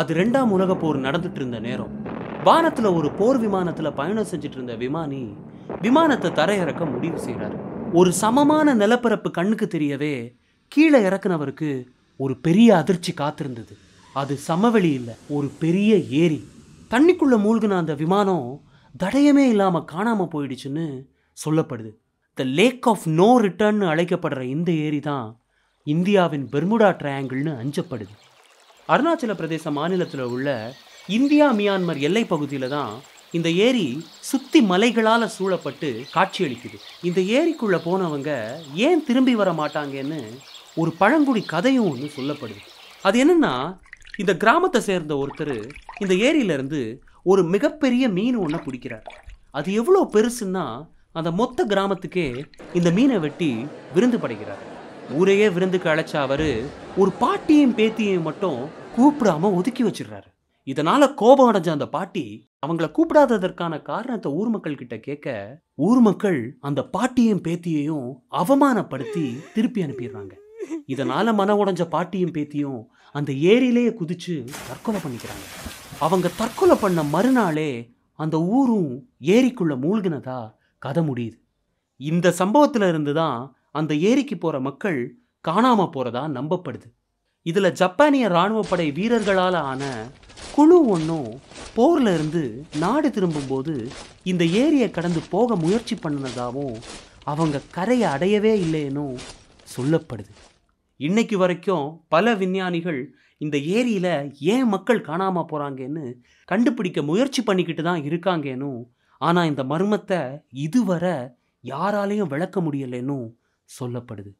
அது ரெண்டாம் உலக போர் நடந்துட்டு இருந்த நேரம் வானத்தில் ஒரு போர் விமானத்தில் பயணம் செஞ்சுட்டு இருந்த விமானி விமானத்தை தரையிறக்க முடிவு செய்கிறாரு ஒரு சமமான நிலப்பரப்பு கண்ணுக்கு தெரியவே கீழே இறக்குனவருக்கு ஒரு பெரிய அதிர்ச்சி காத்திருந்தது அது சமவெளி இல்லை ஒரு பெரிய ஏரி தண்ணிக்குள்ளே மூழ்கின அந்த விமானம் தடயமே இல்லாமல் காணாமல் போயிடுச்சுன்னு சொல்லப்படுது the lake of no return அழைக்கப்படுற இந்த ஏரி தான் இந்தியாவின் பெர்முடா ட்ரையாங்கிள்னு அஞ்சப்படுது அருணாச்சல பிரதேச மாநிலத்தில் உள்ள இந்தியா மியான்மர் எல்லை பகுதியில் தான் இந்த ஏரி சுத்தி மலைகளால் சூழப்பட்டு காட்சியளிக்குது இந்த ஏரிக்குள்ளே போனவங்க ஏன் திரும்பி வர மாட்டாங்கன்னு ஒரு பழங்குடி கதையும் ஒன்று சொல்லப்படுது அது என்னென்னா இந்த கிராமத்தை சேர்ந்த ஒருத்தர் இந்த ஏரியிலேருந்து ஒரு மிகப்பெரிய மீன் ஒன்றை பிடிக்கிறார் அது எவ்வளோ பெருசுன்னா அந்த மொத்த கிராமத்துக்கே இந்த மீனை வெட்டி விருந்து படைக்கிறார் ஊரையே விருந்துக்கு அழைச்ச அவர் ஒரு பாட்டியும் பேத்தியையும் மட்டும் கூப்பிடாம ஒதுக்கி வச்சிடுறாரு இதனால கோபம் அடைஞ்ச அந்த பாட்டி அவங்கள கூப்பிடாததற்கான காரணத்தை ஊர் மக்கள் கிட்ட கேட்க ஊர் மக்கள் அந்த பாட்டியும் பேத்தியையும் அவமானப்படுத்தி திருப்பி அனுப்பிடுறாங்க இதனால மன உடஞ்ச பாட்டியும் பேத்தியும் அந்த ஏரியிலேயே குதிச்சு தற்கொலை பண்ணிக்கிறாங்க அவங்க தற்கொலை பண்ண மறுநாளே அந்த ஊரும் ஏரிக்குள்ள மூழ்கினதா கதை முடியுது இந்த சம்பவத்துல இருந்து தான் அந்த ஏரிக்கு போகிற மக்கள் காணாமல் போகிறதா நம்பப்படுது இதில் ஜப்பானிய இராணுவ படை வீரர்களால் ஆன குழு ஒன்றும் போரில் இருந்து நாடு திரும்பும்போது இந்த ஏரியை கடந்து போக முயற்சி பண்ணினதாகவும் அவங்க கரையை அடையவே இல்லைன்னு சொல்லப்படுது இன்னைக்கு வரைக்கும் பல விஞ்ஞானிகள் இந்த ஏரியில் ஏன் மக்கள் காணாமல் போகிறாங்கன்னு கண்டுபிடிக்க முயற்சி பண்ணிக்கிட்டு தான் இருக்காங்கன்னு ஆனால் இந்த மர்மத்தை இதுவரை யாராலையும் விளக்க முடியலைன்னு சொல்லப்படுது